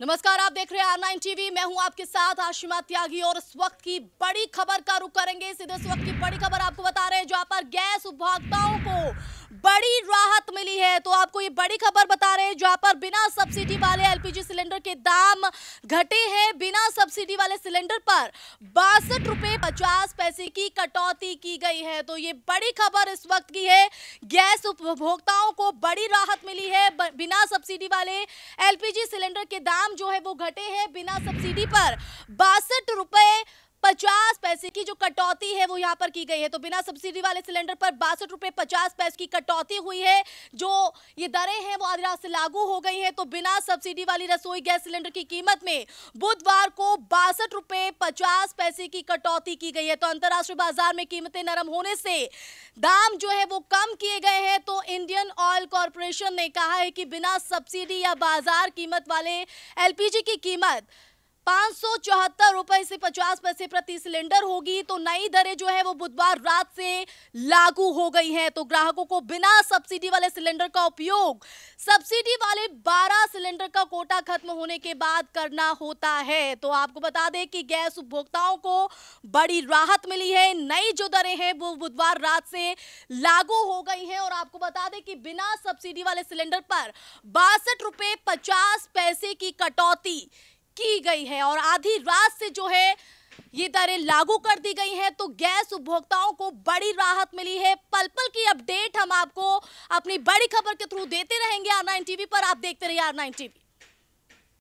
नमस्कार आप देख रहे हैं आर टीवी मैं हूं आपके साथ आशिमा त्यागी और इस वक्त की बड़ी खबर का रुख करेंगे सीधे इस वक्त की बड़ी खबर आपको बता रहे हैं जहां पर गैस उपभोक्ताओं को मिली है तो आपको ये बड़ी खबर बता रहे हैं जहां पर बिना सब्सिडी वाले एलपीजी सिलेंडर के दाम घटे हैं बिना सब्सिडी वाले सिलेंडर पर बासठ रुपए पचास पैसे की कटौती की गई है तो ये बड़ी खबर इस वक्त की है गैस उपभोक्ताओं को बड़ी राहत मिली है बिना सब्सिडी वाले एलपीजी सिलेंडर के दाम जो है वो घटे हैं बिना सब्सिडी पर बासठ रुपए पचास पैसे की जो कटौती है वो यहाँ पर की गई है तो बिना सब्सिडी वाले सिलेंडर पर बासठ रुपए पचास पैसे की कटौती हुई है जो ये दरें हैं वो आज रात से लागू हो गई हैं तो बिना सब्सिडी वाली रसोई गैस सिलेंडर की कीमत में बुधवार को बासठ रुपए पचास पैसे की कटौती की गई है तो अंतर्राष्ट्रीय बाजार में कीमतें नरम होने से दाम जो है वो कम किए गए हैं तो इंडियन ऑयल कॉरपोरेशन ने कहा है कि बिना सब्सिडी या बाजार कीमत वाले एलपीजी की कीमत पाँच रुपए से 50 पैसे प्रति सिलेंडर होगी तो नई दरें जो है वो बुधवार रात से लागू हो गई हैं तो ग्राहकों को बिना सब्सिडी वाले सिलेंडर का उपयोग सब्सिडी वाले 12 सिलेंडर का कोटा खत्म होने के बाद करना होता है तो आपको बता दें कि गैस उपभोक्ताओं को बड़ी राहत मिली है नई जो दरें हैं वो बुधवार रात से लागू हो गई हैं और आपको बता दें कि बिना सब्सिडी वाले सिलेंडर पर बासठ रुपए पचास पैसे की कटौती की गई है और आधी रात से जो है ये दरें लागू कर दी गई हैं तो गैस उपभोक्ताओं को बड़ी राहत मिली है पल पल की अपडेट हम आपको अपनी बड़ी खबर के थ्रू देते रहेंगे आर नाइन टीवी पर आप देखते रहिए आर नाइन टीवी